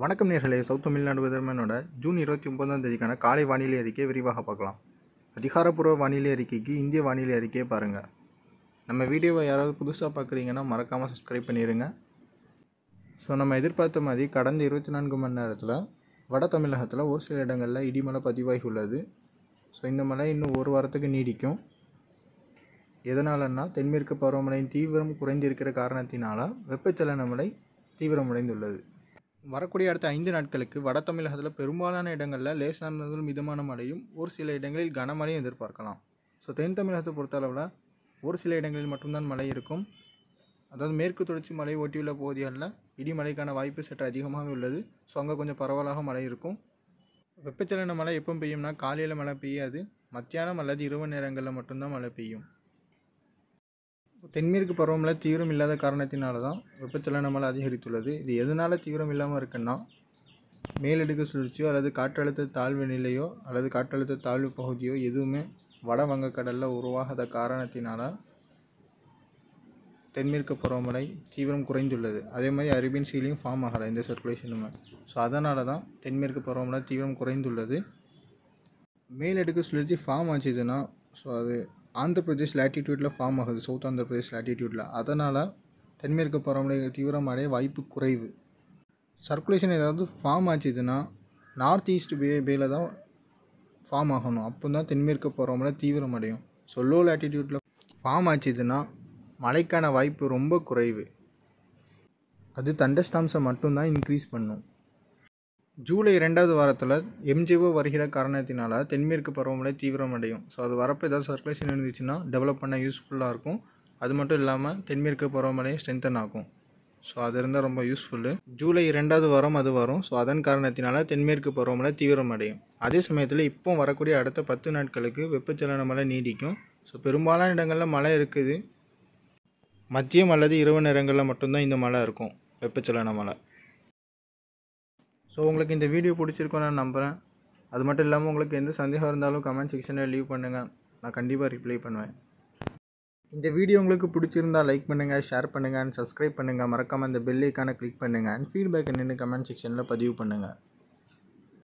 வணக்கம் நேர்களே south Tamil Nadu வெதர்மேனோட June இருபத்தி ஒன்பதாம் தேதிக்கான காலை வானிலை அறிக்கையை விரிவாக பார்க்கலாம் அதிகாரப்பூர்வ வானிலை அறிக்கைக்கு இந்திய வானிலை அறிக்கையை பாருங்கள் நம்ம வீடியோவை யாராவது புதுசாக பார்க்குறீங்கன்னா மறக்காமல் சப்ஸ்கிரைப் பண்ணிடுங்க ஸோ நம்ம எதிர்பார்த்த மாதிரி கடந்த இருபத்தி நான்கு மணி நேரத்தில் வட தமிழகத்தில் ஒரு சில இடங்களில் இடிமலை பதிவாகி உள்ளது ஸோ இந்த மழை இன்னும் ஒரு வாரத்துக்கு நீடிக்கும் எதனாலன்னா தென்மேற்கு பருவமழையின் தீவிரம் குறைந்திருக்கிற காரணத்தினால் வெப்பச்சலன மழை தீவிரமடைந்துள்ளது வரக்கூடிய அடுத்த ஐந்து நாட்களுக்கு வட தமிழகத்தில் பெரும்பாலான இடங்களில் லேசானது மிதமான மழையும் ஒரு சில இடங்களில் கனமழையும் எதிர்பார்க்கலாம் ஸோ தென் தமிழகத்தை பொறுத்தளவில் ஒரு சில இடங்களில் மட்டும்தான் மழை இருக்கும் அதாவது மேற்கு தொடர்ச்சி மலை ஒட்டியுள்ள பகுதிகளில் இடி மழைக்கான வாய்ப்பு சற்று அதிகமாக உள்ளது ஸோ அங்கே கொஞ்சம் பரவலாக மழை இருக்கும் வெப்பச்சலன மழை எப்போ பெய்யும்னா காலையில் மழை பெய்யாது மத்தியானம் அல்லது இரவு நேரங்களில் மட்டும்தான் மழை பெய்யும் தென்மேற்கு பருவமழை தீவிரம் இல்லாத காரணத்தினால தான் வெப்பச்சலனமலை அதிகரித்துள்ளது இது எதனால் தீவிரம் இல்லாமல் இருக்குன்னா மேலடுக்கு சுழற்சியோ அல்லது காற்றழுத்த தாழ்வு நிலையோ அல்லது காற்றழுத்த தாழ்வு பகுதியோ எதுவுமே வட வங்கக்கடலில் உருவாகாத காரணத்தினால் தென்மேற்கு பருவமழை தீவிரம் குறைந்துள்ளது அதே மாதிரி அரேபியன் சீலையும் ஃபார்ம் ஆகலை இந்த சர்க்குலேஷனுமே ஸோ அதனால தான் தென்மேற்கு பருவமழை தீவிரம் குறைந்துள்ளது மேலடுக்கு சுழற்சி ஃபார்ம் ஆச்சுதுன்னா ஸோ அது ஆந்திர பிரதேஷ் லேட்டிடியூட்டில் ஃபார்ம் ஆகுது சவுத் ஆந்திர பிரதேஷ் லேட்டிடியூட்டில் அதனால் தென்மேற்கு பருவமழை தீவிரமடைய வாய்ப்பு குறைவு சர்க்குலேஷன் ஏதாவது ஃபார்ம் ஆச்சுதுன்னா நார்த் ஈஸ்ட் பே பேயில் தான் ஃபார்ம் ஆகணும் அப்போ தான் தென்மேற்கு பருவமழை தீவிரமடையும் ஸோ லோ லேட்டிடியூட்டில் ஃபார்ம் ஆச்சுதுன்னா மழைக்கான வாய்ப்பு ரொம்ப குறைவு அது தண்டஸ்டாம்ஸை மட்டும்தான் இன்க்ரீஸ் பண்ணும் ஜூலை ரெண்டாவது வாரத்தில் எம்ஜிஓ வருகிற காரணத்தினால தென்மேற்கு பருவமழை தீவிரமடையும் ஸோ அது வரப்போ ஏதாவது சர்க்குலேஷன் இருந்துச்சுன்னா டெவலப் பண்ண யூஸ்ஃபுல்லாக இருக்கும் அது மட்டும் இல்லாமல் தென்மேற்கு பருவமழை ஸ்ட்ரென்தன் ஆகும் ஸோ அது இருந்தால் ரொம்ப யூஸ்ஃபுல்லு ஜூலை ரெண்டாவது வாரம் அது வரும் ஸோ அதன் காரணத்தினால தென்மேற்கு பருவமழை தீவிரமடையும் அதே சமயத்தில் இப்போ வரக்கூடிய அடுத்த பத்து நாட்களுக்கு வெப்பச்சலன மழை நீடிக்கும் ஸோ பெரும்பாலான இடங்களில் மழை இருக்குது மதியம் அல்லது இரவு நேரங்களில் மட்டும்தான் இந்த மழை இருக்கும் வெப்பச்சலன மழை ஸோ உங்களுக்கு இந்த வீடியோ பிடிச்சிருக்கோன்னு நான் நம்புகிறேன் அது மட்டும் இல்லாமல் உங்களுக்கு எந்த சந்தேகம் இருந்தாலும் கமெண்ட் செக்ஷனில் லீவ் பண்ணுங்கள் நான் கண்டிப்பாக ரிப்ளை பண்ணுவேன் இந்த வீடியோ உங்களுக்கு பிடிச்சிருந்தா லைக் பண்ணுங்கள் ஷேர் பண்ணுங்கள் அண்ட் சப்ஸ்கிரைப் பண்ணுங்கள் மறக்காமல் அந்த பெல் ஐக்கானை கிளிக் பண்ணுங்கள் அண்ட் ஃபீட்பேக் நின்று கமெண்ட் செக்ஷனில் பதிவு பண்ணுங்கள்